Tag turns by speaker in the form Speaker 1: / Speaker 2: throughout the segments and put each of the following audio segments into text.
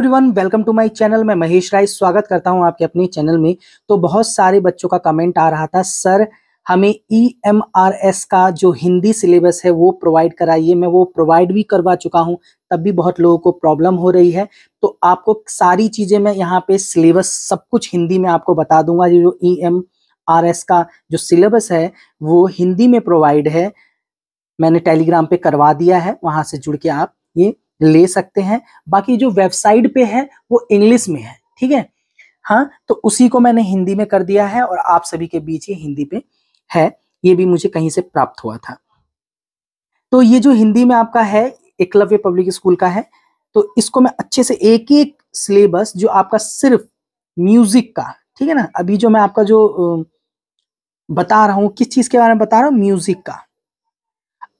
Speaker 1: Everyone welcome to my channel मैं महेश राय स्वागत करता हूं आपके अपने चैनल में तो बहुत सारे बच्चों का कमेंट आ रहा था सर हमें एस e का जो हिंदी सिलेबस है वो प्रोवाइड कराइए मैं वो प्रोवाइड भी करवा चुका हूं तब भी बहुत लोगों को प्रॉब्लम हो रही है तो आपको सारी चीज़ें मैं यहाँ पे सिलेबस सब कुछ हिंदी में आपको बता दूंगा जो ई e का जो सिलेबस है वो हिंदी में प्रोवाइड है मैंने टेलीग्राम पे करवा दिया है वहाँ से जुड़ के आप ये ले सकते हैं बाकी जो वेबसाइट पे है वो इंग्लिश में है ठीक है हाँ तो उसी को मैंने हिंदी में कर दिया है और आप सभी के बीच ये हिंदी पे है ये भी मुझे कहीं से प्राप्त हुआ था तो ये जो हिंदी में आपका है एकलव्य पब्लिक स्कूल का है तो इसको मैं अच्छे से एक एक सिलेबस जो आपका सिर्फ म्यूजिक का ठीक है ना अभी जो मैं आपका जो बता रहा हूँ किस चीज के बारे में बता रहा हूँ म्यूजिक का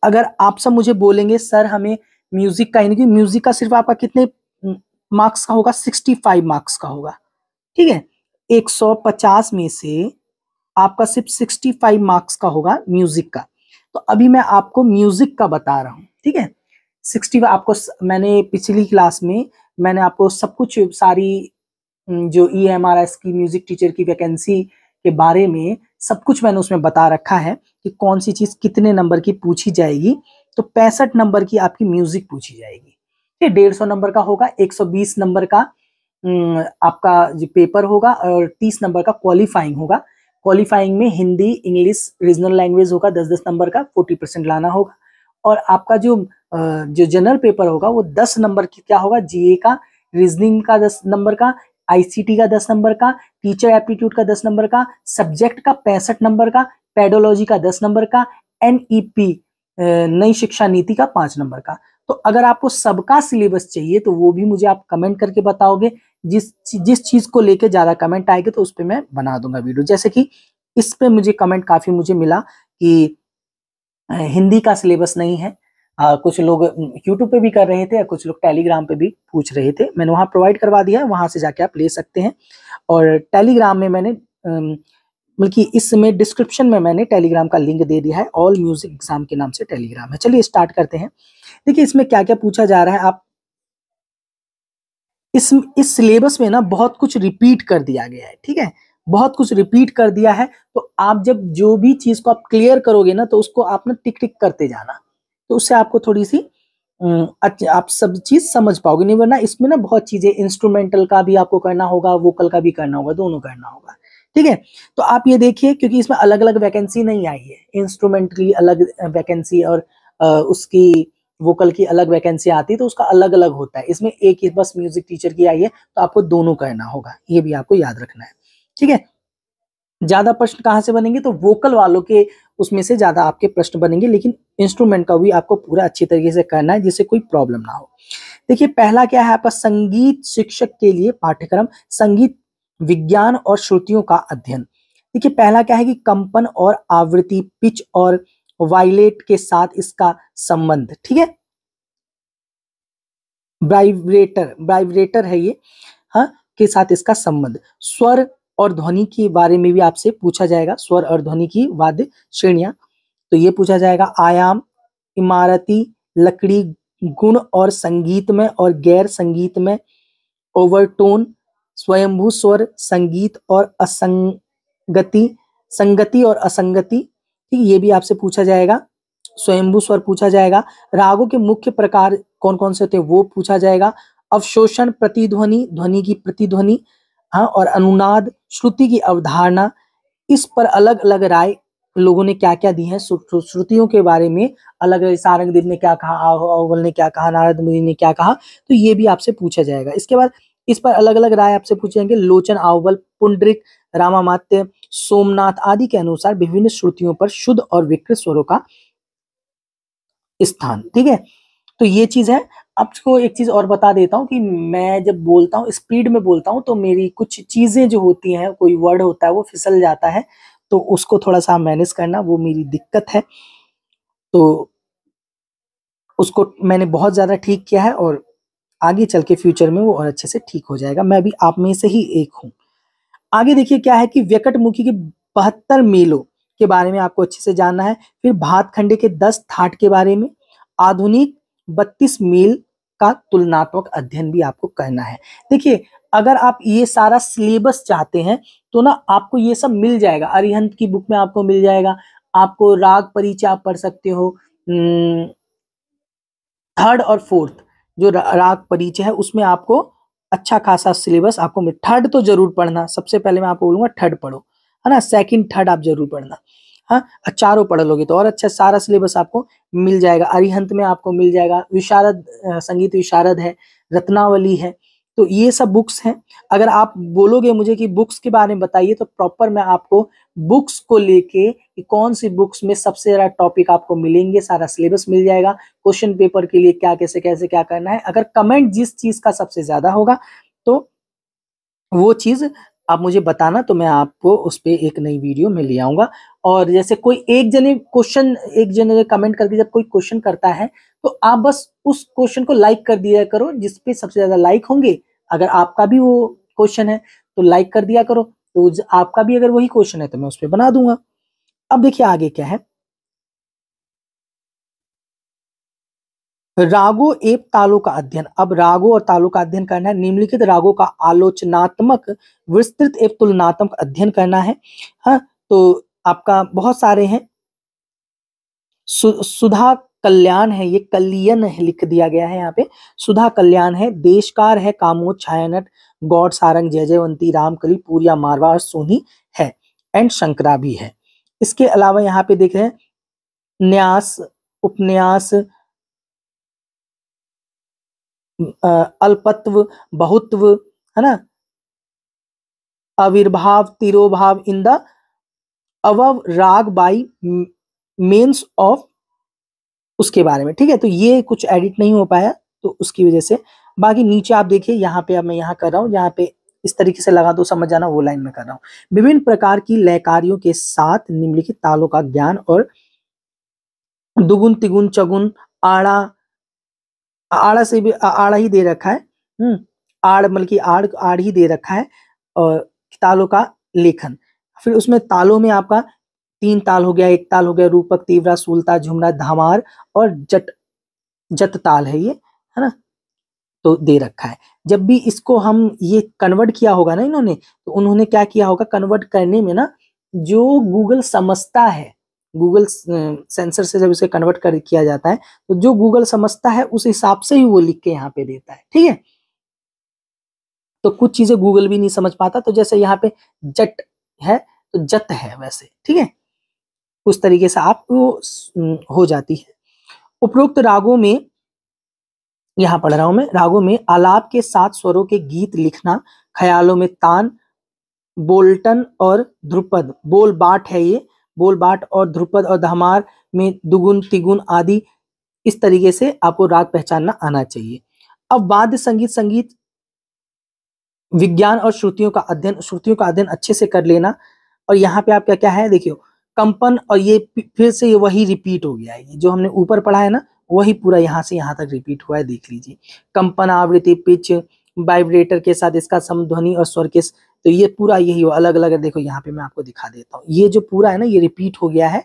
Speaker 1: अगर आप सब मुझे बोलेंगे सर हमें म्यूजिक का यानी कि म्यूजिक का सिर्फ आपका कितने मार्क्स का होगा सिक्सटी फाइव मार्क्स का होगा ठीक है एक सौ पचास में से आपका सिर्फ सिक्सटी फाइव मार्क्स का होगा म्यूजिक का तो अभी मैं आपको म्यूजिक का बता रहा हूँ ठीक है सिक्सटी आपको मैंने पिछली क्लास में मैंने आपको सब कुछ सारी जो ई एम आर एस की म्यूजिक टीचर की वैकेंसी के बारे में सब कुछ मैंने उसमें बता रखा है कि कौन सी चीज कितने नंबर की पूछी जाएगी तो पैंसठ नंबर की आपकी म्यूजिक पूछी जाएगी ये डेढ़ सौ नंबर का होगा एक सौ बीस नंबर का आपका जो पेपर होगा और तीस नंबर का क्वालिफाइंग होगा क्वालिफाइंग में हिंदी इंग्लिश रीजनल लैंग्वेज होगा दस दस नंबर का फोर्टी परसेंट लाना होगा और आपका जो जो जनरल पेपर होगा वो दस नंबर की क्या होगा जीए का रीजनिंग का दस नंबर का आईसीटी का दस नंबर का टीचर एप्टीट्यूड का दस नंबर का सब्जेक्ट का पैंसठ नंबर का पेडोलॉजी का दस नंबर का एनईपी नई शिक्षा नीति का पांच नंबर का तो अगर आपको सबका सिलेबस चाहिए तो वो भी मुझे आप कमेंट करके बताओगे जिस जिस चीज को लेके ज्यादा कमेंट आएंगे तो उस पर मैं बना दूंगा वीडियो जैसे कि इस पे मुझे कमेंट काफी मुझे मिला कि हिंदी का सिलेबस नहीं है आ, कुछ लोग यूट्यूब पे भी कर रहे थे कुछ लोग टेलीग्राम पे भी पूछ रहे थे मैंने वहाँ प्रोवाइड करवा दिया है वहां से जाके आप ले सकते हैं और टेलीग्राम में मैंने बल्कि इसमें डिस्क्रिप्शन में मैंने टेलीग्राम का लिंक दे दिया है ऑल म्यूजिक एग्जाम के नाम से टेलीग्राम है चलिए स्टार्ट करते हैं देखिए इसमें क्या क्या पूछा जा रहा है आप इस इस सिलेबस में ना बहुत कुछ रिपीट कर दिया गया है ठीक है बहुत कुछ रिपीट कर दिया है तो आप जब जो भी चीज को आप क्लियर करोगे ना तो उसको आप ना टिक टिक करते जाना तो उससे आपको थोड़ी सी अच्छा आप सब चीज समझ पाओगे नहीं वरना इसमें ना बहुत चीजें इंस्ट्रूमेंटल का भी आपको करना होगा वोकल का भी करना होगा दोनों करना होगा ठीक है तो आप ये देखिए क्योंकि इसमें अलग अलग वैकेंसी नहीं आई है इंस्ट्रूमेंट की अलग वैकेंसी और उसकी वोकल की अलग वैकेंसी आती है तो उसका अलग अलग होता है इसमें एक ही बस म्यूजिक टीचर की आई है तो आपको दोनों करना होगा ये भी आपको याद रखना है ठीक है ज्यादा प्रश्न कहाँ से बनेंगे तो वोकल वालों के उसमें से ज्यादा आपके प्रश्न बनेंगे लेकिन इंस्ट्रूमेंट का भी आपको पूरा अच्छी तरीके से करना है जिससे कोई प्रॉब्लम ना हो देखिए पहला क्या है आपका संगीत शिक्षक के लिए पाठ्यक्रम संगीत विज्ञान और श्रुतियों का अध्ययन देखिए पहला क्या है कि कंपन और आवृत्ति पिच और वायलेट के साथ इसका संबंध ठीक है ब्राइवरेटर ब्राइवरेटर है ये हाँ के साथ इसका संबंध स्वर और ध्वनि के बारे में भी आपसे पूछा जाएगा स्वर और ध्वनि की वाद्य श्रेणियां तो ये पूछा जाएगा आयाम इमारती लकड़ी गुण और संगीत में और गैर संगीत में ओवरटोन स्वयंभू स्वर संगीत और असंगति संगति और असंगति ठीक ये भी आपसे पूछा जाएगा स्वयंभू स्वर पूछा जाएगा रागों के मुख्य प्रकार कौन कौन से होते हैं वो पूछा जाएगा अवशोषण प्रतिध्वनि ध्वनि की प्रतिध्वनि हाँ और अनुनाद श्रुति की अवधारणा इस पर अलग अलग राय लोगों ने क्या क्या दी है श्रुतियों के बारे में अलग अलग सारंगदेव ने क्या कहा अवल ने क्या कहा नारद मुनि ने क्या कहा तो ये भी आपसे पूछा जाएगा इसके बाद इस पर अलग अलग राय आपसे पूछे जाएंगे लोचन आवल पुंडरिक रामामात्य सोमनाथ आदि के अनुसार विभिन्न श्रुतियों पर शुद्ध और विकृत स्वरों का स्थान ठीक है तो ये चीज है आपको एक चीज और बता देता हूँ कि मैं जब बोलता हूँ स्पीड में बोलता हूँ तो मेरी कुछ चीजें जो होती हैं कोई वर्ड होता है वो फिसल जाता है तो उसको थोड़ा सा मैनेज करना वो मेरी दिक्कत है तो उसको मैंने बहुत ज़्यादा ठीक किया है और आगे चल के फ्यूचर में वो और अच्छे से ठीक हो जाएगा मैं भी आप में से ही एक हूँ आगे देखिए क्या है कि व्यकट मुखी के बहत्तर मेलों के बारे में आपको अच्छे से जानना है फिर भात खंडे के दस थाट के बारे में आधुनिक बत्तीस मेल का तुलनात्मक अध्ययन भी आपको करना है देखिए अगर आप ये सारा सिलेबस चाहते हैं तो ना आपको ये सब मिल जाएगा अरिहंत की बुक में आपको मिल जाएगा आपको राग परिचय आप पढ़ सकते हो थर्ड हम्म, और फोर्थ जो राग परिचय है उसमें आपको अच्छा खासा सिलेबस आपको थर्ड तो जरूर पढ़ना सबसे पहले मैं आपको बोलूंगा थर्ड पढ़ो है ना सेकंड थर्ड आप जरूर पढ़ना हाँ चारों पढ़ लोगे तो और अच्छा सारा सिलेबस आपको मिल जाएगा अरिहंत में आपको मिल जाएगा विशारद संगीत विशारद है रत्नावली है तो ये सब बुक्स हैं अगर आप बोलोगे मुझे कि बुक्स के बारे में बताइए तो प्रॉपर मैं आपको बुक्स को लेके कि कौन सी बुक्स में सबसे ज़्यादा टॉपिक आपको मिलेंगे सारा सिलेबस मिल जाएगा क्वेश्चन पेपर के लिए क्या कैसे कैसे क्या करना है अगर कमेंट जिस चीज़ का सबसे ज़्यादा होगा तो वो चीज़ आप मुझे बताना तो मैं आपको उस पर एक नई वीडियो में ले आऊंगा और जैसे कोई एक जने क्वेश्चन एक जने कमेंट करके जब कोई क्वेश्चन करता है तो आप बस उस क्वेश्चन को लाइक कर दिया करो जिसपे सबसे ज़्यादा लाइक होंगे अगर आपका भी वो क्वेश्चन है तो लाइक कर दिया करो तो आपका भी अगर वही क्वेश्चन है तो मैं उस पर बना दूंगा अब देखिए आगे क्या है रागो एप तालों का अध्ययन अब रागो और तालों का अध्ययन करना है निम्नलिखित रागों का आलोचनात्मक विस्तृत एवं तुलनात्मक अध्ययन करना है हा? तो आपका बहुत सारे हैं सु, सुधा कल्याण है ये कल्याण लिख दिया गया है यहाँ पे सुधा कल्याण है देशकार है कामो छायानट गौड सारंग जय जयवंती रामकली पूरिया मारवा और सोनी है एंड शंकरा भी है इसके अलावा यहाँ पे देख रहे हैं न्यास उपन्यास अल्पत्व बहुत्व है ना अविर्भाव तिरोभाव इन द अवव राग बाई मेन्स ऑफ उसके बारे में ठीक है तो ये कुछ एडिट नहीं हो पाया तो उसकी वजह से बाकी नीचे आप देखिए यहाँ पे अब मैं यहाँ कर रहा हूँ यहाँ पे इस तरीके से लगा दो समझ जाना वो लाइन में कर रहा हूँ विभिन्न प्रकार की लयकारियों के साथ निम्नलिखित तालों का ज्ञान और दुगुन तिगुन चगुन आड़ा आड़ा से भी आड़ा ही दे रखा है हम्म आड़ मतलब की आड़ आड़ ही दे रखा है और तालों का लेखन फिर उसमें तालों में आपका तीन ताल हो गया एक ताल हो गया रूपक तीवरा सूलता झुमरा धामार और जट जत ताल है ये है ना तो दे रखा है जब भी इसको हम ये कन्वर्ट किया होगा ना इन्होंने तो उन्होंने क्या किया होगा कन्वर्ट करने में ना जो गूगल समझता है गूगल सेंसर से जब इसे कन्वर्ट कर किया जाता है तो जो गूगल समझता है उस हिसाब से ही वो लिख के यहाँ पे देता है ठीक है तो कुछ चीजें गूगल भी नहीं समझ पाता तो जैसे यहाँ पे जट है तो जत है वैसे ठीक है उस तरीके से आप वो हो जाती है उपरोक्त रागों में यहाँ पढ़ रहा हूं मैं रागों में आलाप के सात स्वरों के गीत लिखना ख्यालों में तान बोल्टन और ध्रुपद बोल बाट है ये बोल बाट और ध्रुपद और धमार में दुगुन तिगुन आदि इस तरीके से आपको राग पहचानना आना चाहिए अब वाद्य संगीत संगीत विज्ञान और श्रुतियों का अध्ययन श्रुतियों का अध्ययन अच्छे से कर लेना और यहाँ पे आप क्या क्या है देखियो कंपन और ये फिर से ये वही रिपीट हो गया है जो हमने ऊपर पढ़ा है ना वही पूरा यहाँ से यहाँ तक रिपीट हुआ है देख लीजिए कंपन आवृत्ति पिच वाइब्रेटर के साथ इसका समध्वनि और स्वर के तो ये पूरा यही हुआ अलग अलग देखो यहाँ पे मैं आपको दिखा देता हूँ ये जो पूरा है ना ये रिपीट हो गया है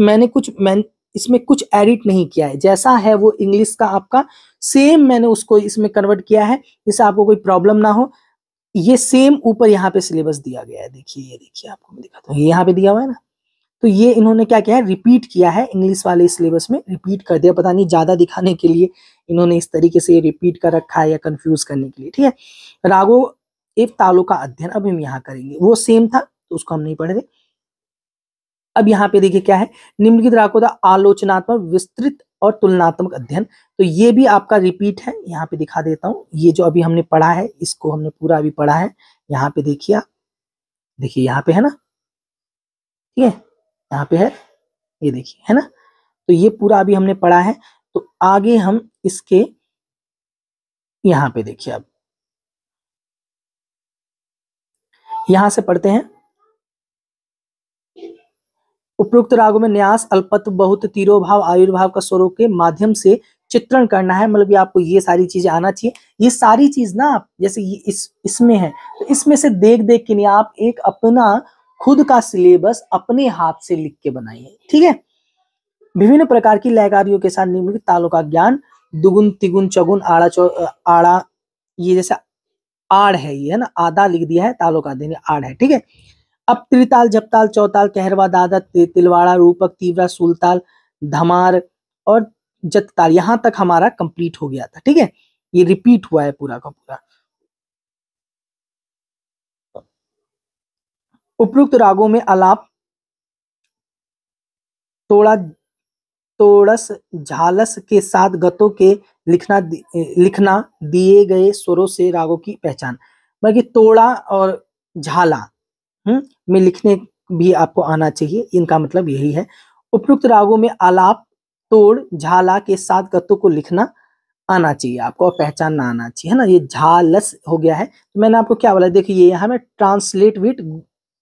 Speaker 1: मैंने कुछ मैं इसमें कुछ एडिट नहीं किया है जैसा है वो इंग्लिश का आपका सेम मैंने उसको इसमें कन्वर्ट किया है जिससे आपको कोई प्रॉब्लम ना हो ये सेम ऊपर यहाँ पे सिलेबस दिया गया है देखिए ये देखिए आपको मैं दिखाता हूँ यहाँ पे दिया हुआ है ना तो ये इन्होंने क्या किया है रिपीट किया है इंग्लिश वाले सिलेबस में रिपीट कर दिया पता नहीं ज़्यादा दिखाने के लिए इन्होंने इस तरीके से ये रिपीट कर रखा है या कंफ्यूज करने के लिए ठीक है रागो एक तालों का अध्ययन अब हम यहाँ करेंगे वो सेम था तो उसको हम नहीं पढ़ रहे अब यहाँ पे देखिए क्या है निम्नलिखित रागो का आलोचनात्मक विस्तृत और तुलनात्मक अध्ययन तो ये भी आपका रिपीट है यहाँ पे दिखा देता हूँ ये जो अभी हमने पढ़ा है इसको हमने पूरा अभी पढ़ा है यहाँ पे देखिए देखिए यहाँ पे है ना ठीक है यहाँ पे है ये देखिए है ना तो ये पूरा अभी हमने पढ़ा है तो आगे हम इसके यहाँ पे देखिए अब यहां से पढ़ते हैं उपयुक्त रागों में न्यास अल्पत्व बहुत तीरो भाव आयुर्भाव का स्वरूप के माध्यम से चित्रण करना है मतलब आपको ये सारी चीजें आना चाहिए ये सारी चीज ना आप जैसे ये इस इसमें है तो इसमें से देख देख के नहीं आप एक अपना खुद का सिलेबस अपने हाथ से लिख के बनाइए ठीक है विभिन्न प्रकार की लयकारियों के साथ निम्नलिखित तालों का ज्ञान दुगुन तिगुन चौगुन आड़ा चौ आड़ा ये जैसे आड़ है ये है ना आधा लिख दिया है तालों का देने आड़ है ठीक है अब त्रिताल जपताल चौताल कहरवा दादा तिलवाड़ा रूपक तीवरा सुलताल धमार और जतताल यहां तक हमारा कंप्लीट हो गया था ठीक है ये रिपीट हुआ है पूरा का पूरा उपरोक्त रागों में अलाप तोड़ा तोड़स झालस के साथ गतों के लिखना लिखना दिए गए स्वरों से रागों की पहचान बल्कि तोड़ा और झाला हम्म, में लिखने भी आपको आना चाहिए इनका मतलब यही है उपयुक्त रागों में आलाप तोड़ झाला के साथ गतों को लिखना आना चाहिए आपको और पहचानना आना चाहिए है ना ये झालस हो गया है तो मैंने आपको क्या बोला देखिए यहाँ में translate with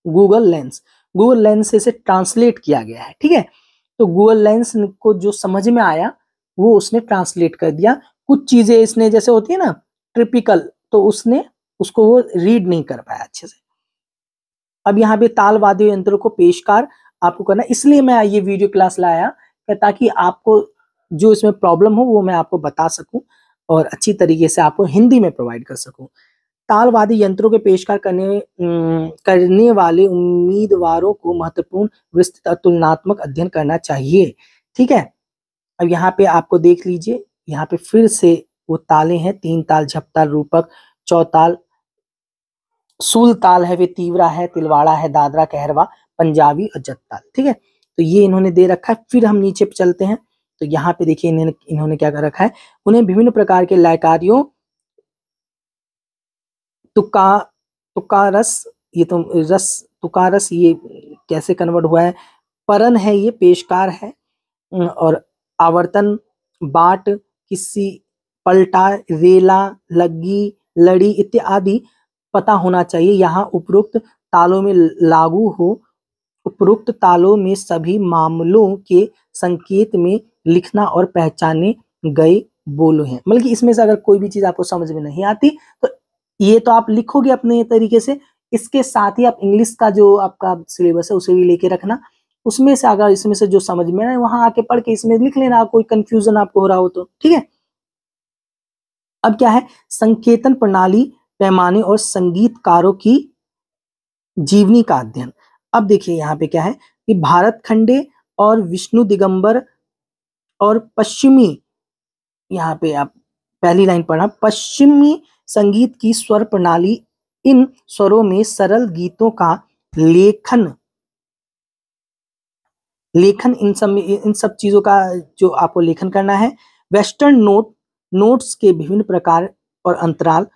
Speaker 1: Google lens Google lens से इसे ट्रांसलेट किया गया है ठीक है तो गूगल लेंस को जो समझ में आया वो उसने ट्रांसलेट कर दिया कुछ चीजें इसने जैसे होती है ना ट्रिपिकल तो उसने उसको वो रीड नहीं कर पाया अच्छे से अब यहाँ पे ताल वाद्य यंत्र को पेशकार आपको करना इसलिए मैं ये वीडियो क्लास लाया ताकि आपको जो इसमें प्रॉब्लम हो वो मैं आपको बता सकूं और अच्छी तरीके से आपको हिंदी में प्रोवाइड कर सकूं तालवादी यंत्रों के पेशकार करने करने वाले उम्मीदवारों को महत्वपूर्ण विस्तृत तुलनात्मक अध्ययन करना चाहिए ठीक है अब यहाँ पे आपको देख लीजिए यहाँ पे फिर से वो ताले हैं तीन ताल झपताल रूपक चौताल सूल ताल है वे तीवरा है तिलवाड़ा है दादरा कहरवा पंजाबी और जत्ताल ठीक है तो ये इन्होंने दे रखा है फिर हम नीचे चलते हैं तो यहाँ पे देखिए इन्होंने इन्होंने क्या कर रखा है उन्हें विभिन्न प्रकार के लयकारियों तुका तुकारस ये तो रस तुकारस ये कैसे कन्वर्ट हुआ है परन है ये पेशकार है और आवर्तन बाट किसी पलटा रेला लगी लड़ी इत्यादि पता होना चाहिए यहाँ उपरोक्त तालों में लागू हो उपरोक्त तालों में सभी मामलों के संकेत में लिखना और पहचाने गए बोलो हैं मतलब कि इसमें से अगर कोई भी चीज़ आपको समझ में नहीं आती तो ये तो आप लिखोगे अपने तरीके से इसके साथ ही आप इंग्लिश का जो आपका सिलेबस है उसे भी लेके रखना उसमें से अगर इसमें से जो समझ में आए वहां आके पढ़ के इसमें लिख लेना कोई कंफ्यूजन आपको हो रहा हो तो ठीक है अब क्या है संकेतन प्रणाली पैमाने और संगीतकारों की जीवनी का अध्ययन अब देखिए यहाँ पे क्या है कि भारत खंडे और विष्णु दिगंबर और पश्चिमी यहाँ पे आप पहली लाइन पढ़ना पश्चिमी संगीत की स्वर प्रणाली इन स्वरों में सरल गीतों का लेखन लेखन इन सब इन सब चीजों का जो आपको लेखन करना है वेस्टर्न नोट नोट्स के विभिन्न प्रकार और अंतराल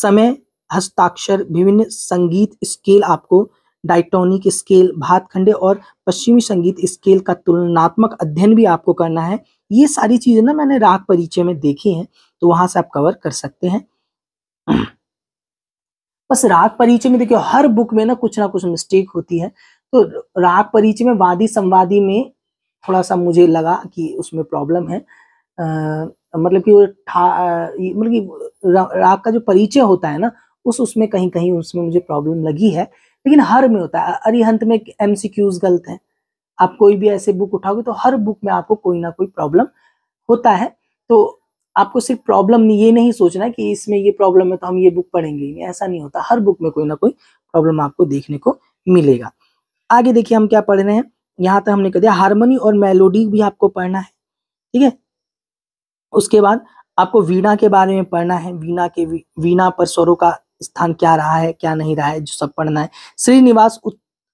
Speaker 1: समय हस्ताक्षर विभिन्न संगीत स्केल आपको डाइटोनिक स्केल भातखंडे और पश्चिमी संगीत स्केल का तुलनात्मक अध्ययन भी आपको करना है ये सारी चीज़ें ना मैंने राग परिचय में देखी हैं तो वहां से आप कवर कर सकते हैं बस राग परिचय में देखियो हर बुक में ना कुछ ना कुछ मिस्टेक होती है तो राग परिचय में वादी संवादी में थोड़ा सा मुझे लगा कि उसमें प्रॉब्लम है आ, मतलब कि वो मतलब कि रा, राग का जो परिचय होता है ना उस उसमें कहीं कहीं उसमें मुझे प्रॉब्लम लगी है लेकिन हर में होता है अरिहंत में एम गलत हैं आप कोई भी ऐसे बुक उठाओगे तो हर बुक में आपको कोई ना कोई प्रॉब्लम होता है तो आपको सिर्फ प्रॉब्लम ये नहीं सोचना कि इसमें ये प्रॉब्लम है तो हम ये बुक पढ़ेंगे ऐसा नहीं होता हर बुक में कोई ना कोई प्रॉब्लम आपको देखने को मिलेगा आगे देखिए हम क्या पढ़ रहे हैं यहाँ तक हमने कह दिया हारमोनी और मेलोडी भी आपको पढ़ना है ठीक है उसके बाद आपको वीणा के बारे में पढ़ना है वीणा के वी, वीणा पर स्वरों का स्थान क्या रहा है क्या नहीं रहा है जो सब पढ़ना है श्रीनिवास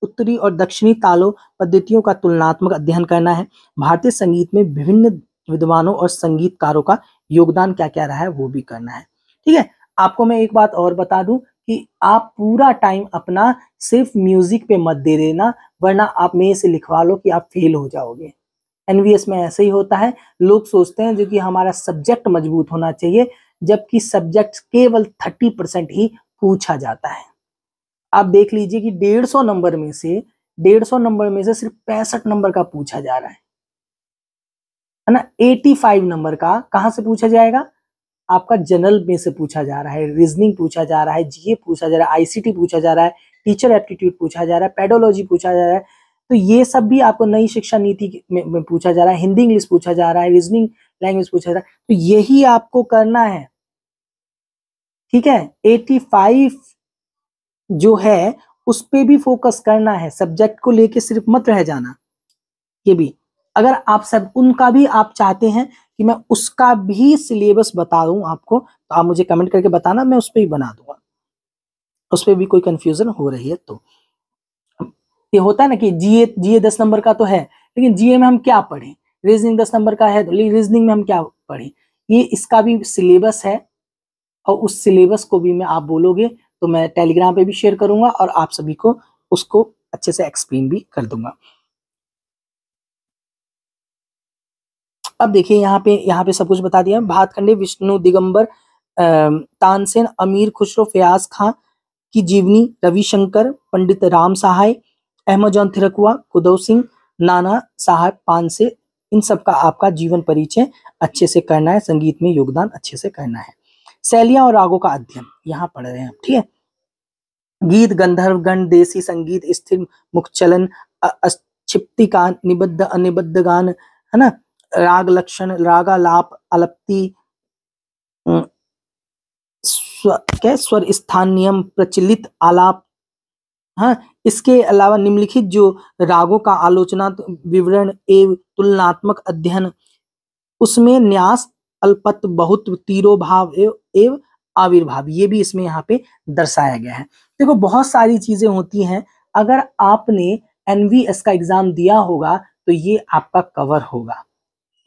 Speaker 1: उत्तरी और दक्षिणी तालों पद्धतियों का तुलनात्मक अध्ययन करना है भारतीय संगीत में विभिन्न विद्वानों और संगीतकारों का योगदान क्या क्या रहा है वो भी करना है ठीक है आपको मैं एक बात और बता दूं कि आप पूरा टाइम अपना सिर्फ म्यूजिक पे मत दे देना वरना आप मे से लिखवा लो कि आप फेल हो जाओगे एनवीएस में ऐसे ही होता है लोग सोचते हैं जो कि हमारा सब्जेक्ट मजबूत होना चाहिए जबकि सब्जेक्ट केवल थर्टी परसेंट ही पूछा जाता है आप देख लीजिए कि डेढ़ सौ नंबर में से डेढ़ सौ नंबर में से सिर्फ पैंसठ नंबर का पूछा जा रहा है है ना 85 नंबर का कहाँ से पूछा जाएगा आपका जनरल में से पूछा जा रहा है रीजनिंग पूछा जा रहा है जीए पूछा जा रहा है आईसीटी पूछा जा रहा है टीचर एप्टीट्यूड पूछा जा रहा है पेडोलॉजी पूछा जा रहा है तो ये सब भी आपको नई शिक्षा नीति में, में पूछा जा रहा है हिंदी इंग्लिश पूछा जा रहा है रीजनिंग लैंग्वेज पूछा जा रहा है तो यही आपको करना है ठीक है 85 जो है उस पर भी फोकस करना है सब्जेक्ट को लेके सिर्फ मत रह जाना ये भी अगर आप सब उनका भी आप चाहते हैं कि मैं उसका भी सिलेबस बता दूं आपको तो आप मुझे कमेंट करके बताना मैं उस पर भी बना दूंगा उस पर भी कोई कन्फ्यूज़न हो रही है तो ये होता है ना कि जीए जीए दस नंबर का तो है लेकिन जीए में हम क्या पढ़ें रीजनिंग दस नंबर का है तो रीजनिंग में हम क्या पढ़ें ये इसका भी सिलेबस है और उस सिलेबस को भी मैं आप बोलोगे तो मैं टेलीग्राम पे भी शेयर करूंगा और आप सभी को उसको अच्छे से एक्सप्लेन भी कर दूंगा अब देखिए यहाँ पे यहाँ पे सब कुछ बता दिया भातखंडे विष्णु दिगंबर तानसेन अमीर खुसरो फयाज खां की जीवनी रविशंकर पंडित राम सहाय अहमद जॉन थिरकुआ कुदौ सिंह नाना साहब पानसे इन सब का आपका जीवन परिचय अच्छे से करना है संगीत में योगदान अच्छे से करना है शैलियां और रागों का अध्ययन यहाँ पढ़ रहे हैं आप ठीक है गीत गंधर्व गण देसी संगीत स्थिर मुखचलन चलन का निबद्ध अनिबद्ध गान है ना राग लक्षण रागालाप अलप्ति क्या स्वर स्थान नियम प्रचलित आलाप हाँ इसके अलावा निम्नलिखित जो रागों का आलोचना विवरण एवं तुलनात्मक अध्ययन उसमें न्यास अल्पत बहुत तीरो भाव एवं आविर्भाव ये भी इसमें यहाँ पे दर्शाया गया है देखो बहुत सारी चीजें होती हैं अगर आपने एनवीएस का एग्जाम दिया होगा तो ये आपका कवर होगा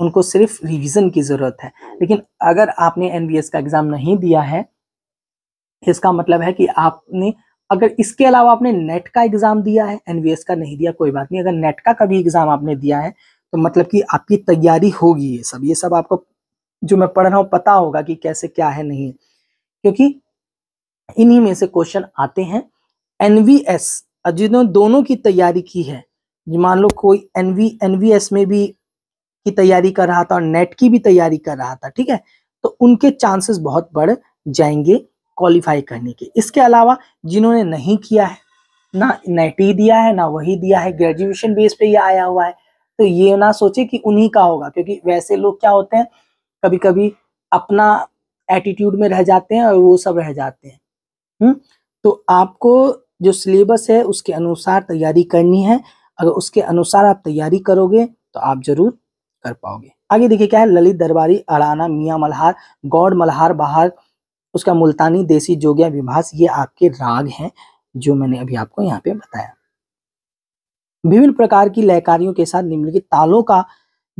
Speaker 1: उनको सिर्फ रिवीजन की ज़रूरत है लेकिन अगर आपने एन का एग्ज़ाम नहीं दिया है इसका मतलब है कि आपने अगर इसके अलावा आपने नेट का एग्ज़ाम दिया है एन का नहीं दिया कोई बात नहीं अगर नेट का कभी एग्ज़ाम आपने दिया है तो मतलब कि आपकी तैयारी होगी ये सब ये सब आपको जो मैं पढ़ रहा हूँ पता होगा कि कैसे क्या है नहीं क्योंकि इन्हीं में से क्वेश्चन आते हैं एन वी एस जिन्होंने दोनों की तैयारी की है मान लो कोई N V N V S में भी की तैयारी कर रहा था और नेट की भी तैयारी कर रहा था ठीक है तो उनके चांसेस बहुत बढ़ जाएंगे क्वालिफाई करने के इसके अलावा जिन्होंने नहीं किया है ना नेट ही दिया है ना वही दिया है ग्रेजुएशन बेस पे ही आया हुआ है तो ये ना सोचे कि उन्हीं का होगा क्योंकि वैसे लोग क्या होते हैं कभी कभी अपना एटीट्यूड में रह जाते हैं और वो सब रह जाते हैं हुँ? हम्म? तो आपको जो सिलेबस है उसके अनुसार तैयारी करनी है अगर उसके अनुसार आप तैयारी करोगे तो आप जरूर कर पाओगे आगे देखिए क्या है ललित दरबारी अड़ाना मियाँ मल्हार गौड़ मल्हार बहार उसका मुल्तानी देसी जोगिया विभास ये आपके राग हैं जो मैंने अभी आपको यहाँ पे बताया विभिन्न प्रकार की लयकारियों के साथ निम्नलिखित तालों का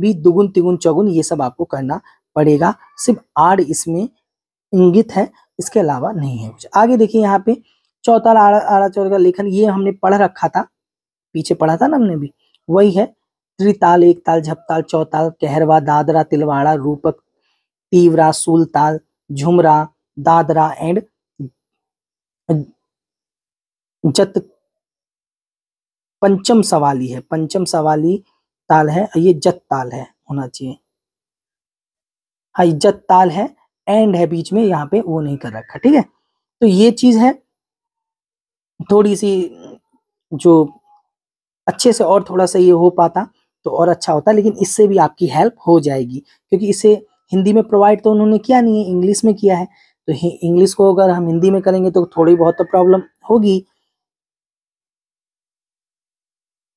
Speaker 1: भी दुगुन तिगुन चौगुन ये सब आपको करना पड़ेगा सिर्फ आड़ इसमें इंगित है इसके अलावा नहीं है कुछ आगे देखिए यहाँ पे चौताल आड़ा आड़ा चौर का लेखन ये हमने पढ़ रखा था पीछे पढ़ा था ना हमने भी वही है त्रिताल एक ताल झपताल चौताल कहरवा दादरा तिलवाड़ा रूपक तीवरा सुलताल झुमरा दादरा एंड जत पंचम सवाली है पंचम सवाली ताल है ये जत ताल है होना चाहिए हाँ जत ताल है एंड है बीच में यहाँ पे वो नहीं कर रखा ठीक है तो ये चीज है थोड़ी सी जो अच्छे से और थोड़ा सा ये हो पाता तो और अच्छा होता लेकिन इससे भी आपकी हेल्प हो जाएगी क्योंकि इसे हिंदी में प्रोवाइड तो उन्होंने किया नहीं है इंग्लिश में किया है तो इंग्लिश को अगर हम हिंदी में करेंगे तो थोड़ी बहुत तो प्रॉब्लम होगी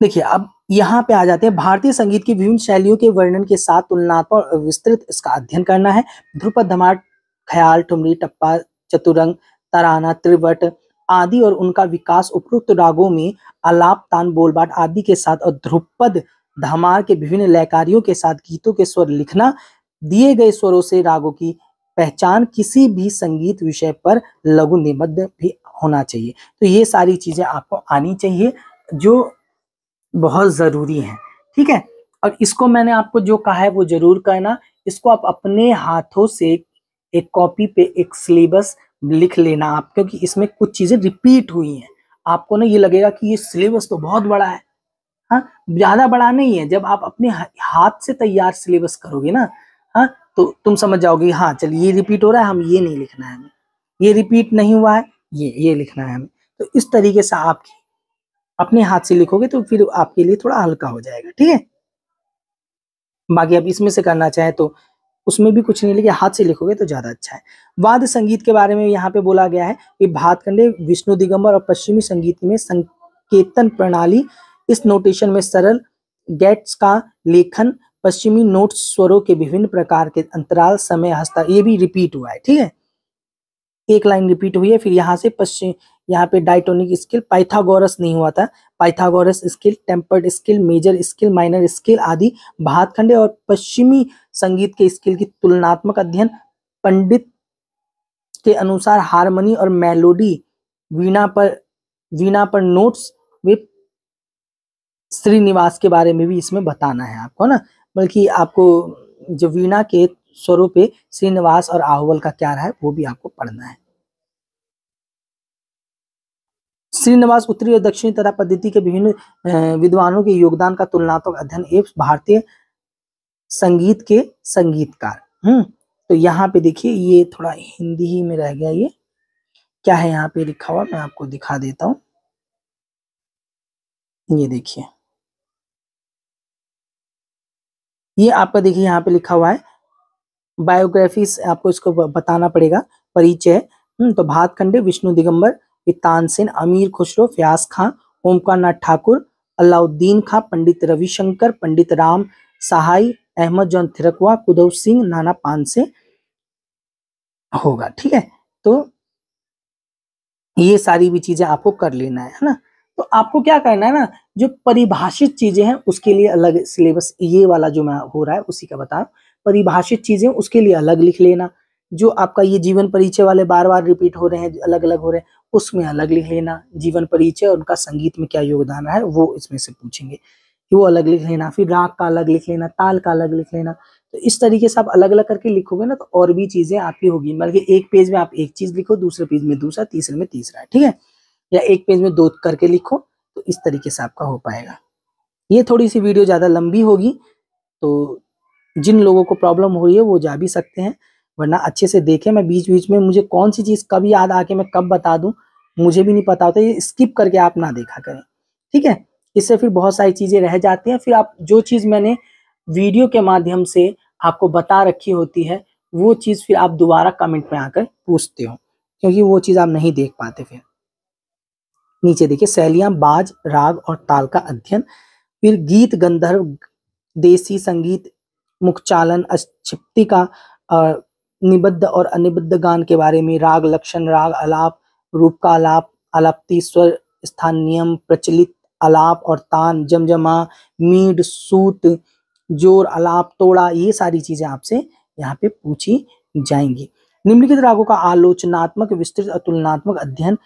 Speaker 1: देखिए अब यहाँ पे आ जाते हैं भारतीय संगीत की विभिन्न शैलियों के वर्णन के साथ तुलनात्मक और विस्तृत इसका अध्ययन करना है ध्रुपद धमाट ख्याल ठुमरी टप्पा चतुरंग तराना त्रिवट आदि और उनका विकास उपयुक्त रागों में अलाप तान बोलबाट आदि के साथ और ध्रुपद धमार के विभिन्न लयकारियों के साथ गीतों के स्वर लिखना दिए गए स्वरों से रागों की पहचान किसी भी संगीत विषय पर लघु निबद्ध भी होना चाहिए तो ये सारी चीजें आपको आनी चाहिए जो बहुत जरूरी है ठीक है और इसको मैंने आपको जो कहा है वो जरूर करना इसको आप अपने हाथों से एक कॉपी पे एक सिलेबस लिख लेना आप क्योंकि इसमें कुछ चीजें रिपीट हुई हैं आपको ना ये लगेगा कि ये सिलेबस तो बहुत बड़ा है हाँ ज्यादा बड़ा नहीं है जब आप अपने हाथ से तैयार सिलेबस करोगे ना हाँ तो तुम समझ जाओगे हाँ चल ये रिपीट हो रहा है हम ये नहीं लिखना है हमें ये रिपीट नहीं हुआ है ये ये लिखना है हमें तो इस तरीके से आप अपने हाथ से लिखोगे तो फिर आपके लिए थोड़ा हल्का हो जाएगा ठीक है बाकी आप इसमें से करना चाहे तो उसमें भी कुछ नहीं लेकिन हाथ से लिखोगे तो ज़्यादा अच्छा है वाद संगीत के बारे में यहाँ पे बोला गया है कि भातखंडे विष्णु दिगंबर और पश्चिमी संगीत में संकेतन प्रणाली इस नोटेशन में सरल गेट्स का लेखन पश्चिमी नोट स्वरों के विभिन्न प्रकार के अंतराल समय हस्ता ये भी रिपीट हुआ है ठीक है एक लाइन रिपीट हुई है फिर यहाँ से पश्चिम यहाँ पे डाइटोनिक स्किल पाइथागोरस नहीं हुआ था Pythagoras scale tempered scale major scale minor scale आदि भातखंडे और पश्चिमी संगीत के स्किल की तुलनात्मक अध्ययन पंडित के अनुसार हारमोनी और मेलोडी वीणा पर वीणा पर नोट्स वे श्रीनिवास के बारे में भी इसमें बताना है आपको ना बल्कि आपको जो वीणा के स्वरों पे श्रीनिवास और आहुवल का क्या रहा है वो भी आपको पढ़ना है श्रीनिवास उत्तरी और दक्षिणी तथा पद्धति के विभिन्न विद्वानों के योगदान का तुलनात्मक अध्ययन एवं भारतीय संगीत के संगीतकार हम्म तो यहाँ पे देखिए ये थोड़ा हिंदी ही में रह गया ये क्या है यहाँ पे लिखा हुआ मैं आपको दिखा देता हूँ ये देखिए ये आपका देखिए यहाँ पे लिखा हुआ है बायोग्राफी आपको इसको बताना पड़ेगा परिचय हम्म, तो भातखंडे विष्णु दिगंबर तानसेन अमीर खुसरो फ्यास खां ओमकार नाथ ठाकुर अलाउद्दीन खां पंडित रविशंकर पंडित राम सहाय अहमद जॉन थिरकवा कुदव सिंह नाना पान से होगा ठीक है तो ये सारी भी चीजें आपको कर लेना है ना तो आपको क्या करना है ना जो परिभाषित चीजें हैं उसके लिए अलग सिलेबस ये वाला जो मैं हो रहा है उसी का बता रहा हूँ परिभाषित चीजें उसके लिए अलग लिख लेना जो आपका ये जीवन परिचय वाले बार बार रिपीट हो रहे हैं अलग अलग हो रहे हैं उसमें अलग लिख लेना जीवन परिचय और उनका संगीत में क्या योगदान रहा है वो इसमें से पूछेंगे वो अलग लिख लेना फिर राग का अलग लिख लेना ताल का अलग लिख लेना तो इस तरीके से आप अलग अलग करके लिखोगे ना तो और भी चीजें आपकी होगी मतलब एक पेज में आप एक चीज लिखो दूसरे पेज में दूसरा तीसरे में तीसरा ठीक है या एक पेज में दो करके लिखो तो इस तरीके से आपका हो पाएगा ये थोड़ी सी वीडियो ज़्यादा लंबी होगी तो जिन लोगों को प्रॉब्लम हो रही है वो जा भी सकते हैं वरना अच्छे से देखें मैं बीच बीच में मुझे कौन सी चीज़ कब याद आके मैं कब बता दूँ मुझे भी नहीं पता होता ये स्किप करके आप ना देखा करें ठीक है इससे फिर बहुत सारी चीज़ें रह जाती हैं फिर आप जो चीज़ मैंने वीडियो के माध्यम से आपको बता रखी होती है वो चीज़ फिर आप दोबारा कमेंट में आकर पूछते हो क्योंकि वो चीज़ आप नहीं देख पाते फिर नीचे देखिए सैलियां बाज राग और ताल का अध्ययन फिर गीत गंधर्व देसी संगीत मुखचालन अक्षिप्ति का निबद्ध और अनिबद्ध गान के बारे में राग लक्षण राग अलाप रूप का अलाप अलाप्ति स्वर स्थान नियम प्रचलित अलाप और तान जमजमा मीड सूत जोर अलाप तोड़ा ये सारी चीजें आपसे यहाँ पे पूछी जाएंगी निम्नलिखित रागों का आलोचनात्मक विस्तृत और तुलनात्मक अध्ययन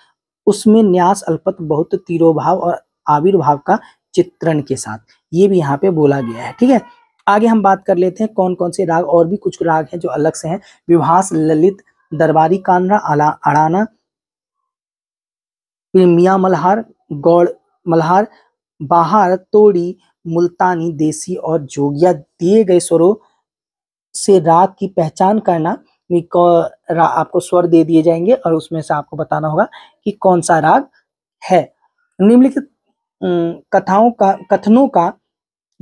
Speaker 1: उसमें न्यास अल्पत बहुत तिरोभाव और आविर्भाव का चित्रण के साथ ये भी यहाँ पे बोला गया है ठीक है आगे हम बात कर लेते हैं कौन कौन से राग और भी कुछ राग हैं जो अलग से हैं विभास ललित दरबारी कानरा अड़ाना मियाँ मल्हार गौड़ मल्हार बाहर तोड़ी मुल्तानी देसी और जोगिया दिए गए स्वरों से राग की पहचान करना अपनी आपको स्वर दे दिए जाएंगे और उसमें से आपको बताना होगा कि कौन सा राग है निम्नलिखित कथाओं का कथनों का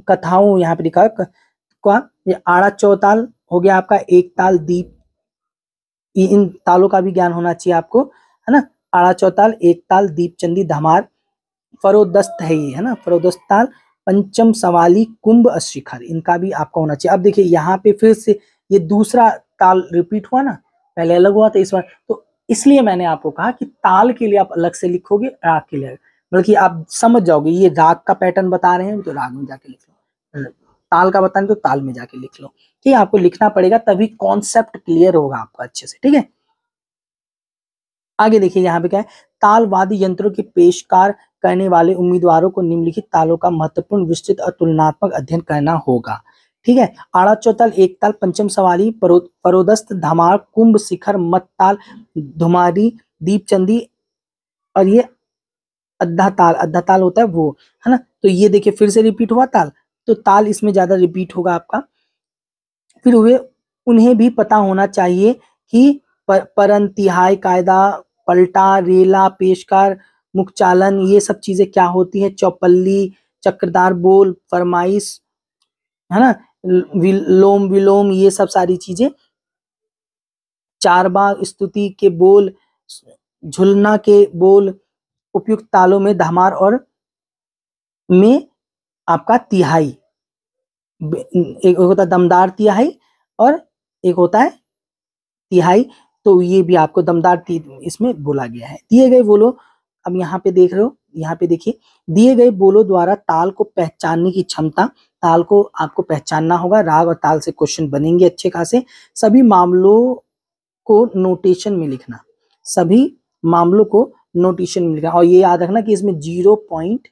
Speaker 1: कथाओं यहाँ पे लिखा का ये आड़ा चौताल हो गया आपका एक ताल दीप इन तालों का भी ज्ञान होना चाहिए आपको है ना आड़ा चौताल एक ताल दीप चंदी धमार फरोदस्त है ये है ना फरोदस्त ताल पंचम सवाली कुंभ अशिखर इनका भी आपका होना चाहिए अब देखिए यहाँ पे फिर से ये दूसरा ताल रिपीट हुआ ना पहले अलग हुआ था इस बार तो इसलिए मैंने आपको कहा कि ताल के लिए आप अलग से लिखोगे राग के लिए बल्कि आप समझ जाओगे ये राग का पैटर्न बता रहे हैं तो राग में जाके लिख लो हम्म, ताल का बताने तो ताल में जाके लिख लो ठीक है आपको लिखना पड़ेगा तभी कॉन्सेप्ट क्लियर होगा आपका अच्छे से ठीक है आगे देखिए यहाँ पे क्या है तालवादी यंत्रों की पेशकार करने वाले उम्मीदवारों को निम्नलिखित तालों का महत्वपूर्ण विस्तृत और तुलनात्मक अध्ययन करना होगा ठीक है आड़ा चौताल एक ताल पंचम सवारी परो, परोदस्त धमार कुंभ शिखर मत ताल धुमारी दीपचंदी और ये अद्धा ताल अद्धा ताल होता है वो है ना तो ये देखिए फिर से रिपीट हुआ ताल तो ताल इसमें ज्यादा रिपीट होगा आपका फिर हुए उन्हें भी पता होना चाहिए कि पर, परन तिहाई कायदा पलटा रेला पेशकार मुखचालन ये सब चीजें क्या होती है चौपल्ली चक्रदार बोल फरमाइश है ना लोम विलोम ये सब सारी चीजें चार बार स्तुति के बोल झुलना के बोल उपयुक्त तालों में धमार और में आपका तिहाई एक होता दमदार तिहाई और एक होता है तिहाई तो ये भी आपको दमदार इसमें बोला गया है दिए गए बोलो अब यहाँ पे देख रहे हो यहाँ पे देखिए दिए गए बोलो द्वारा ताल को पहचानने की क्षमता ताल को आपको पहचानना होगा राग और ताल से क्वेश्चन बनेंगे अच्छे खासे सभी मामलों को नोटेशन में लिखना सभी मामलों को नोटेशन में लिखना और ये याद रखना कि इसमें जीरो पॉइंट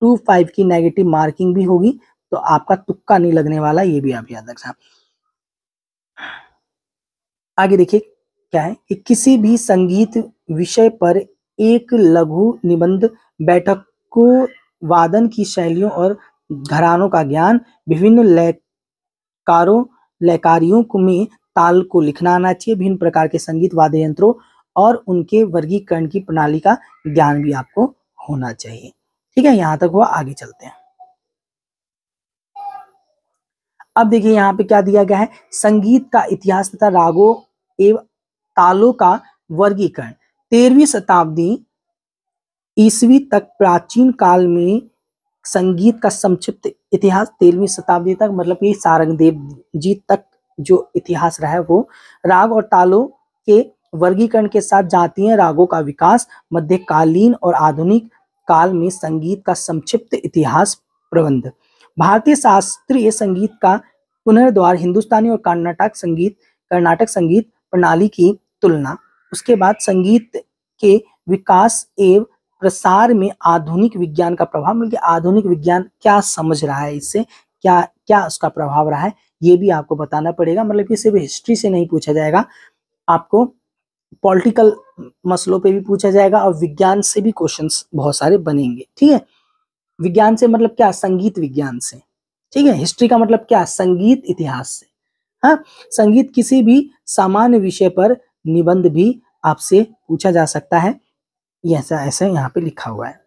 Speaker 1: टू फाइव की नेगेटिव मार्किंग भी होगी तो आपका तुक्का नहीं लगने वाला ये भी आप याद रखना आगे देखिए क्या है कि किसी भी संगीत विषय पर एक लघु निबंध बैठक को वादन की शैलियों और घरानों का ज्ञान विभिन्न लयकारों लयकारियों में ताल को लिखना आना चाहिए भिन्न प्रकार के संगीत वाद्य यंत्रों और उनके वर्गीकरण की प्रणाली का ज्ञान भी आपको होना चाहिए ठीक है यहाँ तक हुआ आगे चलते हैं अब देखिए यहाँ पे क्या दिया गया है संगीत का इतिहास तथा रागों एवं तालों का वर्गीकरण तेरहवीं शताब्दी ईसवी तक प्राचीन काल में संगीत का संक्षिप्त इतिहास तेरहवीं शताब्दी तक मतलब कि सारंगदेव जी तक जो इतिहास रहा है वो राग और तालों के वर्गीकरण के साथ जातीय रागों का विकास मध्यकालीन और आधुनिक काल में संगीत का संक्षिप्त इतिहास प्रबंध भारतीय शास्त्रीय संगीत का पुनर्द्वार हिंदुस्तानी और कर्नाटक संगीत कर्नाटक संगीत प्रणाली की तुलना उसके बाद संगीत के विकास एवं प्रसार में आधुनिक विज्ञान का प्रभाव मतलब आधुनिक विज्ञान क्या समझ रहा है इससे क्या क्या उसका प्रभाव रहा है ये भी आपको बताना पड़ेगा मतलब कि सिर्फ हिस्ट्री से नहीं पूछा जाएगा आपको पॉलिटिकल मसलों पे भी पूछा जाएगा और विज्ञान से भी क्वेश्चंस बहुत सारे बनेंगे ठीक है विज्ञान से मतलब क्या संगीत विज्ञान से ठीक है हिस्ट्री का मतलब क्या संगीत इतिहास से हाँ संगीत किसी भी सामान्य विषय पर निबंध भी आपसे पूछा जा सकता है ऐसा ऐसा यहाँ पे लिखा हुआ है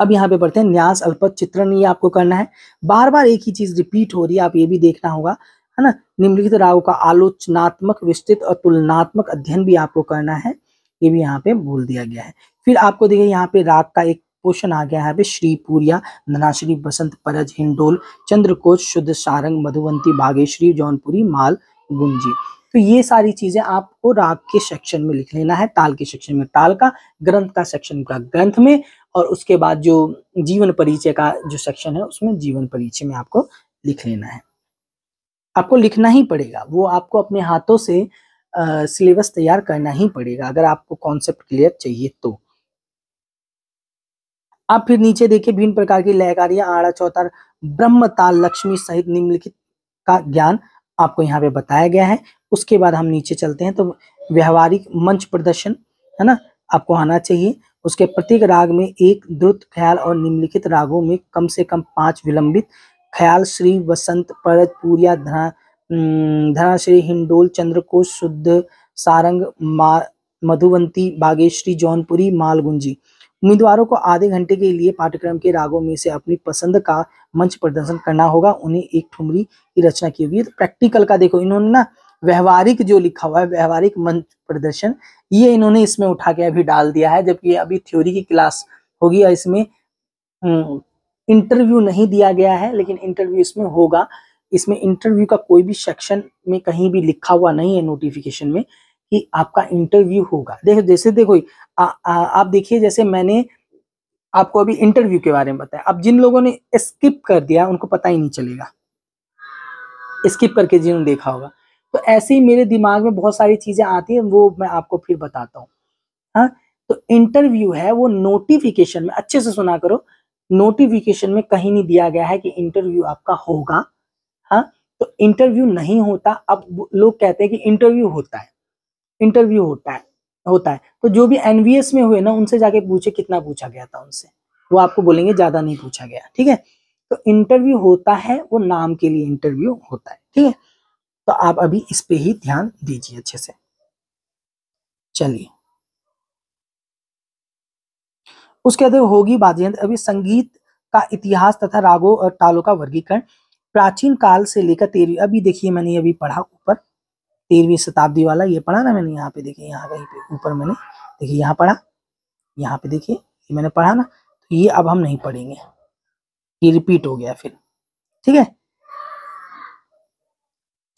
Speaker 1: अब यहाँ पे पढ़ते हैं न्यास अल्पत चित्रण ये आपको करना है बार बार एक ही चीज रिपीट हो रही है आप ये भी देखना होगा है ना निम्नलिखित राग का आलोचनात्मक विस्तृत और तुलनात्मक अध्ययन भी आपको करना है ये भी यहाँ पे बोल दिया गया है फिर आपको देखिए यहाँ पे राग का एक पोषण आ गया है पे श्रीपुरिया धनाश्री बसंत परज हिंडोल चंद्रकोच शुद्ध सारंग मधुवंती बागेश्वरी जौनपुरी माल गुंजी तो ये सारी चीजें आपको राग के सेक्शन में लिख लेना है ताल के सेक्शन में ताल का ग्रंथ का सेक्शन का ग्रंथ में और उसके बाद जो जीवन परिचय का जो सेक्शन है उसमें जीवन परिचय में आपको लिख लेना है आपको लिखना ही पड़ेगा वो आपको अपने हाथों से सिलेबस तैयार करना ही पड़ेगा अगर आपको कॉन्सेप्ट क्लियर चाहिए तो आप फिर नीचे देखिए भिन्न प्रकार की लयकारियां आड़ा चौथा ब्रह्म ताल लक्ष्मी सहित निम्नलिखित का ज्ञान आपको यहाँ पे बताया गया है उसके बाद हम नीचे चलते हैं तो व्यवहारिक मंच प्रदर्शन है ना आपको आना चाहिए उसके प्रत्येक राग में एक द्रुत ख्याल और निम्नलिखित रागों में कम से कम पांच विलंबित ख्याल श्री वसंत परत पूरिया धना धनाश्री हिंडोल चंद्रकोश शुद्ध सारंग मधुवंती बागेश्वरी जौनपुरी मालगुंजी उम्मीदवारों को आधे घंटे के लिए पाठ्यक्रम के रागों में से अपनी पसंद का मंच प्रदर्शन करना होगा उन्हें एक ठुमरी की रचना की होगी तो प्रैक्टिकल का देखो इन्होंने ना व्यवहारिक जो लिखा हुआ है व्यवहारिक मंच प्रदर्शन ये इन्होंने इसमें उठा के अभी डाल दिया है जबकि अभी थ्योरी की क्लास होगी और इसमें हम्म, इंटरव्यू नहीं दिया गया है लेकिन इंटरव्यू इसमें होगा इसमें इंटरव्यू का कोई भी सेक्शन में कहीं भी लिखा हुआ नहीं है नोटिफिकेशन में कि आपका इंटरव्यू होगा देखो जैसे देखो आ, आ, आप देखिए जैसे मैंने आपको अभी इंटरव्यू के बारे में बताया अब जिन लोगों ने स्किप कर दिया उनको पता ही नहीं चलेगा स्किप करके जिन्होंने देखा होगा तो ऐसे ही मेरे दिमाग में बहुत सारी चीजें आती हैं वो मैं आपको फिर बताता हूँ हाँ, तो इंटरव्यू है वो नोटिफिकेशन में अच्छे से सुना करो नोटिफिकेशन में कहीं नहीं दिया गया है कि इंटरव्यू आपका होगा हाँ तो इंटरव्यू नहीं होता अब लोग कहते हैं कि इंटरव्यू होता है इंटरव्यू होता है होता है तो जो भी एनवीएस में हुए ना उनसे जाके पूछे कितना पूछा गया था उनसे वो आपको बोलेंगे ज्यादा नहीं पूछा गया ठीक है तो इंटरव्यू होता है वो नाम के लिए इंटरव्यू होता है ठीक है तो आप अभी इस पे ही ध्यान दीजिए अच्छे से चलिए उसके अंदर होगी वाद्यंत्र अभी संगीत का इतिहास तथा रागों और तालों का वर्गीकरण प्राचीन काल से लेकर तेरहवीं अभी देखिए मैंने अभी पढ़ा ऊपर तेरहवीं शताब्दी वाला ये पढ़ा ना मैंने यहाँ पे देखिए यहाँ कहीं पे ऊपर मैंने देखिए यहाँ पढ़ा यहाँ पे देखिए ये मैंने पढ़ा ना तो ये अब हम नहीं पढ़ेंगे ये रिपीट हो गया फिर ठीक है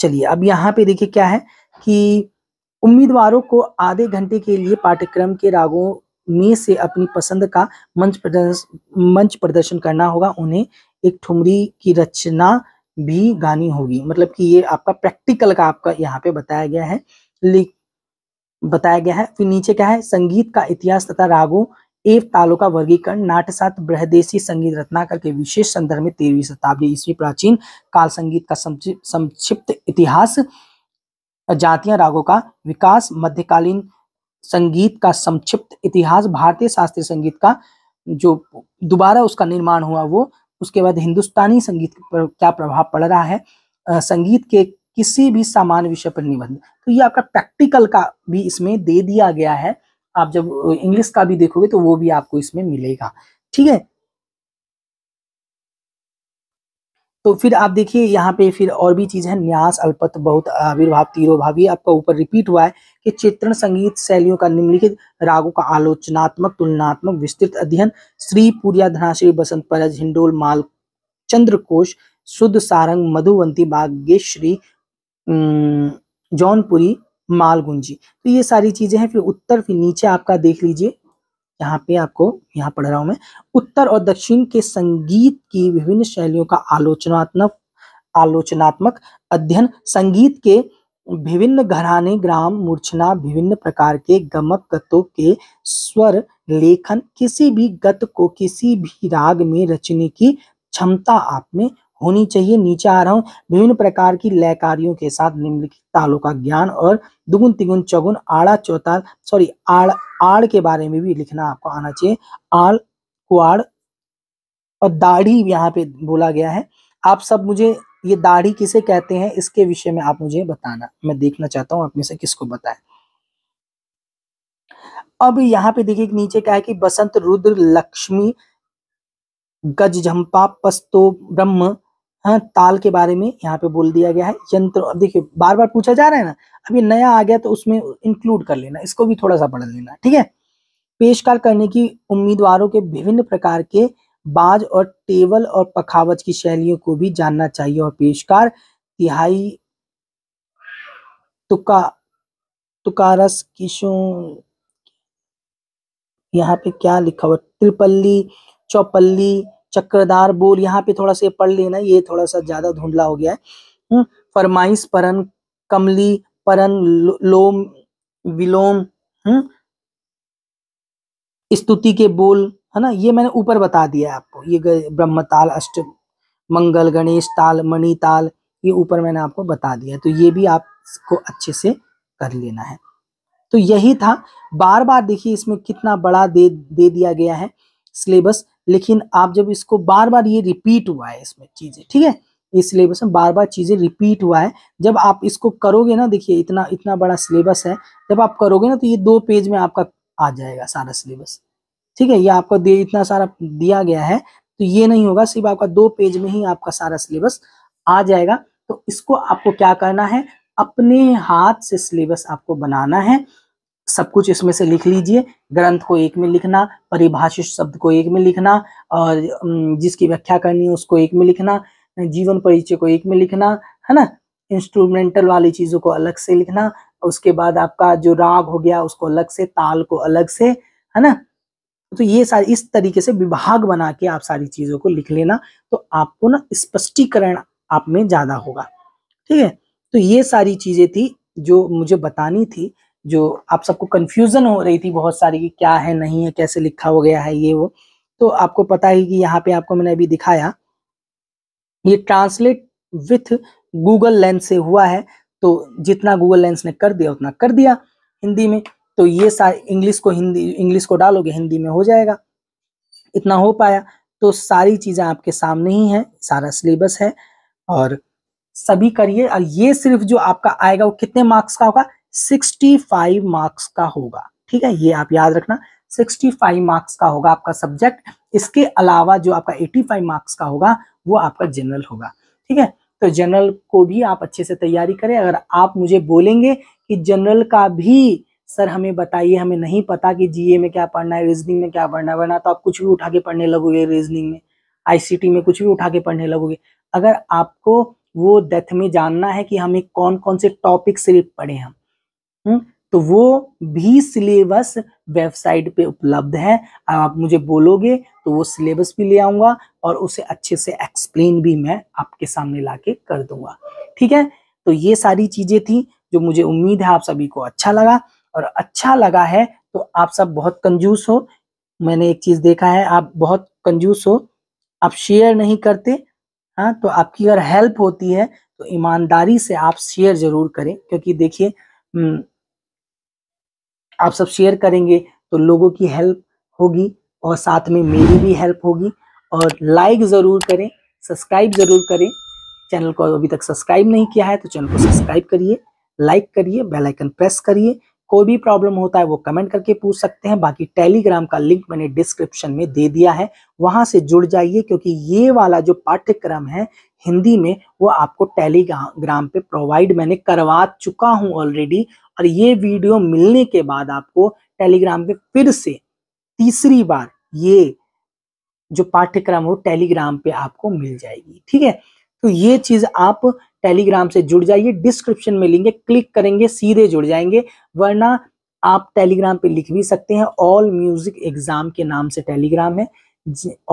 Speaker 1: चलिए अब यहाँ पे देखिए क्या है कि उम्मीदवारों को आधे घंटे के लिए पाठ्यक्रम के रागों में से अपनी पसंद का मंच प्रदर्शन मंच प्रदर्शन करना होगा उन्हें एक ठुमरी की रचना भी गानी होगी मतलब कि ये आपका प्रैक्टिकल का आपका यहाँ पे बताया गया है बताया गया है फिर नीचे क्या है संगीत का इतिहास तथा रागो एव तालों का वर्गीकरण नाट्यशास्त्र बृहदेशी संगीत रत्नाकर के विशेष संदर्भ में तेरहवीं शताब्दी ईस्वी प्राचीन काल संगीत का संक्षिप्त इतिहास जातीय रागों का विकास मध्यकालीन संगीत का संक्षिप्त इतिहास भारतीय शास्त्रीय संगीत का जो दोबारा उसका निर्माण हुआ वो उसके बाद हिंदुस्तानी संगीत पर क्या प्रभाव पड़ रहा है संगीत के किसी भी सामान्य विषय पर निबंध तो ये आपका प्रैक्टिकल का भी इसमें दे दिया गया है आप जब इंग्लिश का भी देखोगे तो वो भी आपको इसमें मिलेगा ठीक है तो फिर आप देखिए यहाँ पे फिर और भी चीज़ है न्यास अल्पत बहुत आविर्भाव तीरोभाव ये आपका ऊपर रिपीट हुआ है कि चित्रण संगीत शैलियों का निम्नलिखित रागों का आलोचनात्मक तुलनात्मक विस्तृत अध्ययन श्री पूर्या धनाश्री बसंत परज हिंडोल माल चंद्रकोश शुद्ध सारंग मधुवंती बागेश्वरी जौनपुरी मालगुंजी तो ये सारी चीजें हैं फिर उत्तर फिर नीचे आपका देख लीजिए यहाँ पे आपको यहाँ पढ़ रहा हूं मैं उत्तर और दक्षिण के संगीत की विभिन्न शैलियों का आलोचनात्मक आलोचनात्मक अध्ययन संगीत के विभिन्न घराने ग्राम मूर्छना विभिन्न प्रकार के गमक गतों के स्वर लेखन किसी भी गत को किसी भी राग में रचने की क्षमता आप में होनी चाहिए नीचे आ रहा हूँ विभिन्न प्रकार की लयकारियों के साथ निम्नलिखित तालों का ज्ञान और दुगुन तिगुन चौगुन आड़ा चौताल सॉरी आड़ आड़ के बारे में भी लिखना आपको आना चाहिए आड़ कुआड़ और दाढ़ी यहाँ पे बोला गया है आप सब मुझे ये दाढ़ी किसे कहते हैं इसके विषय में आप मुझे बताना मैं देखना चाहता हूँ आप में से किसको बताएं अब यहाँ पे देखिए नीचे क्या है कि बसंत रुद्र लक्ष्मी गज झंपा पस्तो ब्रह्म हाँ ताल के बारे में यहाँ पे बोल दिया गया है यंत्र अब देखिए बार बार पूछा जा रहा है ना अभी नया आ गया तो उसमें इंक्लूड कर लेना इसको भी थोड़ा सा पढ़ लेना ठीक है पेशकार करने की उम्मीदवारों के विभिन्न प्रकार के बाज और टेबल और पखावज की शैलियों को भी जानना चाहिए और पेशकार तिहाई तुका तुकारस किशो यहाँ पे क्या लिखा हुआ त्रिपल्ली चौपल्ली चक्रदार बोल यहाँ पे थोड़ा सा पढ़ लेना ये थोड़ा सा ज्यादा धुंधला हो गया है हम्म, फरमाइश परन कमली परन लोम विलोम हम्म, स्तुति के बोल है ना ये मैंने ऊपर बता दिया आपको ये ब्रह्म ताल अष्ट मंगल गणेश ताल मणि ताल ये ऊपर मैंने आपको बता दिया तो ये भी आपको अच्छे से कर लेना है तो यही था बार बार देखिए इसमें कितना बड़ा दे दे दिया गया है सिलेबस लेकिन आप जब इसको बार बार ये रिपीट हुआ है इसमें चीज़ें ठीक है इस सिलेबस में बार बार चीज़ें रिपीट हुआ है जब आप इसको करोगे ना देखिए इतना इतना बड़ा सिलेबस है जब आप करोगे ना तो ये दो पेज में आपका आ जाएगा सारा सिलेबस ठीक है ये आपको दे इतना सारा दिया गया है तो ये नहीं होगा सिर्फ आपका दो पेज में ही आपका सारा सिलेबस आ जाएगा तो इसको आपको क्या करना है अपने हाथ से सिलेबस आपको बनाना है सब कुछ इसमें से लिख लीजिए ग्रंथ को एक में लिखना परिभाषित शब्द को एक में लिखना और जिसकी व्याख्या करनी है उसको एक में लिखना जीवन परिचय को एक में लिखना है ना इंस्ट्रूमेंटल वाली चीज़ों को अलग से लिखना उसके बाद आपका जो राग हो गया उसको अलग से ताल को अलग से है ना तो ये सारी इस तरीके से विभाग बना के आप सारी चीज़ों को लिख लेना तो आपको ना स्पष्टीकरण आप में ज़्यादा होगा ठीक है तो ये सारी चीज़ें थी जो मुझे बतानी थी जो आप सबको कन्फ्यूजन हो रही थी बहुत सारी कि क्या है नहीं है कैसे लिखा हो गया है ये वो तो आपको पता ही कि यहाँ पे आपको मैंने अभी दिखाया ये ट्रांसलेट विथ गूगल लेंस से हुआ है तो जितना गूगल लेंस ने कर दिया उतना कर दिया हिंदी में तो ये इंग्लिश को हिंदी इंग्लिश को डालोगे हिंदी में हो जाएगा इतना हो पाया तो सारी चीज़ें आपके सामने ही हैं सारा सिलेबस है और सभी करिए और ये सिर्फ जो आपका आएगा वो कितने मार्क्स का होगा 65 मार्क्स का होगा ठीक है ये आप याद रखना 65 मार्क्स का होगा आपका सब्जेक्ट इसके अलावा जो आपका 85 मार्क्स का होगा वो आपका जनरल होगा ठीक है तो जनरल को भी आप अच्छे से तैयारी करें अगर आप मुझे बोलेंगे कि जनरल का भी सर हमें बताइए हमें नहीं पता कि जीए में क्या पढ़ना है रीजनिंग में क्या पढ़ना है वरना तो आप कुछ भी उठा के पढ़ने लगोगे रीजनिंग में आईसीटी में कुछ भी उठा के पढ़ने लगोगे अगर आपको वो डेथ में जानना है कि हमें कौन कौन से टॉपिक सिर्फ पढ़े हम हुँ? तो वो भी सिलेबस वेबसाइट पे उपलब्ध है आप मुझे बोलोगे तो वो सिलेबस भी ले आऊंगा और उसे अच्छे से एक्सप्लेन भी मैं आपके सामने लाके कर दूंगा ठीक है तो ये सारी चीज़ें थी जो मुझे उम्मीद है आप सभी को अच्छा लगा और अच्छा लगा है तो आप सब बहुत कंजूस हो मैंने एक चीज़ देखा है आप बहुत कंजूस हो आप शेयर नहीं करते हाँ तो आपकी अगर हेल्प होती है तो ईमानदारी से आप शेयर जरूर करें क्योंकि देखिए हम्म, आप सब शेयर करेंगे तो लोगों की हेल्प होगी और साथ में मेरी भी हेल्प होगी और लाइक ज़रूर करें सब्सक्राइब ज़रूर करें चैनल को अभी तक सब्सक्राइब नहीं किया है तो चैनल को सब्सक्राइब करिए लाइक करिए बेल आइकन प्रेस करिए कोई भी प्रॉब्लम होता है वो कमेंट करके पूछ सकते हैं बाकी टेलीग्राम का लिंक मैंने डिस्क्रिप्शन में दे दिया है वहां से जुड़ जाइए क्योंकि ये वाला जो पाठ्यक्रम है हिंदी में वो आपको टेलीग्राम पे प्रोवाइड मैंने करवा चुका हूं ऑलरेडी और ये वीडियो मिलने के बाद आपको टेलीग्राम पे फिर से तीसरी बार ये जो पाठ्यक्रम हो टेलीग्राम पे आपको मिल जाएगी ठीक है तो ये चीज आप टेलीग्राम से जुड़ जाइए डिस्क्रिप्शन में लिंक क्लिक करेंगे सीधे जुड़ जाएंगे वरना आप टेलीग्राम पे लिख भी सकते हैं ऑल म्यूजिक एग्जाम के नाम से टेलीग्राम है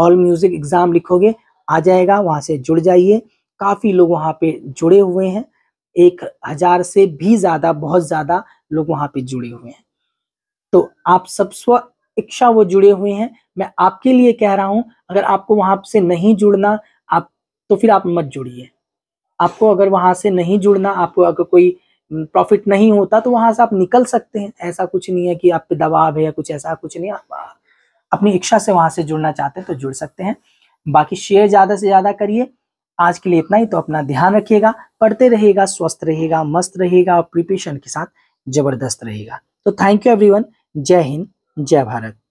Speaker 1: ऑल म्यूजिक एग्जाम लिखोगे आ जाएगा वहां से जुड़ जाइए काफी लोग वहां पे जुड़े हुए हैं एक हजार से भी ज्यादा बहुत ज्यादा लोग वहां पे जुड़े हुए हैं तो आप सब स्व इच्छा वो जुड़े हुए हैं मैं आपके लिए कह रहा हूं अगर आपको वहां से नहीं जुड़ना तो फिर आप मत जुड़िए आपको अगर वहाँ से नहीं जुड़ना आपको अगर कोई प्रॉफिट नहीं होता तो वहाँ से आप निकल सकते हैं ऐसा कुछ नहीं है कि आप पे दबाव है या कुछ ऐसा कुछ नहीं आप अपनी इच्छा से वहाँ से जुड़ना चाहते हैं तो जुड़ सकते हैं बाकी शेयर ज़्यादा से ज़्यादा करिए आज के लिए इतना ही तो अपना ध्यान रखिएगा पढ़ते रहेगा स्वस्थ रहेगा मस्त रहेगा और प्रिपरेशन के साथ जबरदस्त रहेगा तो थैंक यू एवरीवन जय हिंद जय भारत